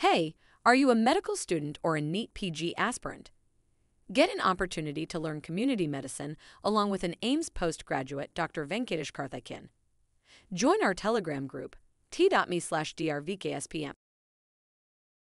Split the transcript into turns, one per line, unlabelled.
Hey, are you a medical student or a NEAT PG aspirant? Get an opportunity to learn community medicine along with an Ames postgraduate, Dr. Venkatesh Karthikin. Join our Telegram group, t.me slash drvkspm.